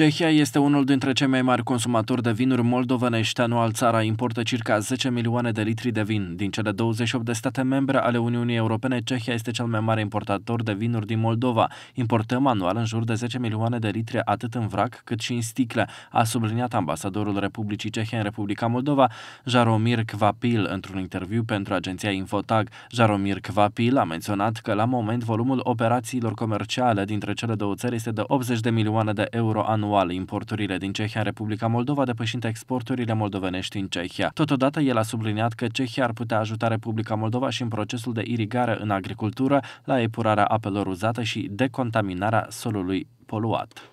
Cehia este unul dintre cei mai mari consumatori de vinuri moldovenești. Anual țara importă circa 10 milioane de litri de vin. Din cele 28 de state membre ale Uniunii Europene, Cehia este cel mai mare importator de vinuri din Moldova. Importăm anual în jur de 10 milioane de litri atât în vrac cât și în sticle, a subliniat ambasadorul Republicii Cehia în Republica Moldova, Jaromir Kvapil, într-un interviu pentru agenția Infotag. Jaromir Kvapil a menționat că la moment volumul operațiilor comerciale dintre cele două țări este de 80 de milioane de euro anual anual, importurile din Cehia Republica Moldova depășind exporturile moldovenești în Cehia. Totodată, el a subliniat că Cehia ar putea ajuta Republica Moldova și în procesul de irigare în agricultură, la epurarea apelor uzate și decontaminarea solului poluat.